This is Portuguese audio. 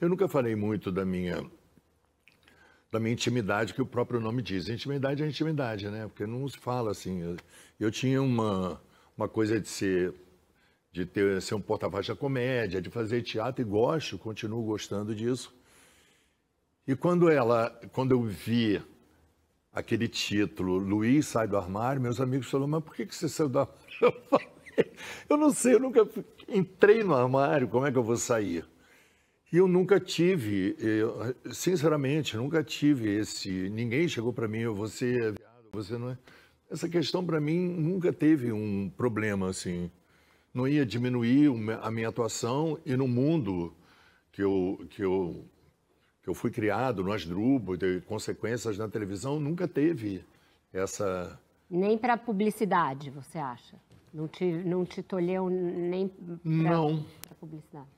Eu nunca falei muito da minha da minha intimidade que o próprio nome diz. Intimidade é intimidade, né? Porque não se fala assim. Eu, eu tinha uma uma coisa de ser de ter ser um porta-voz da comédia, de fazer teatro e gosto, continuo gostando disso. E quando ela, quando eu vi aquele título, Luiz sai do armário, meus amigos falaram, mas por que, que você saiu do armário? Eu falei, eu não sei, eu nunca entrei no armário, como é que eu vou sair? E eu nunca tive, eu, sinceramente, nunca tive esse. Ninguém chegou para mim, você é viado, você não é. Essa questão para mim nunca teve um problema assim. Não ia diminuir a minha atuação e no mundo que eu que eu que eu fui criado no Asdrubo, de consequências na televisão, nunca teve essa. Nem para publicidade, você acha? Não te, não te tolheu nem para publicidade?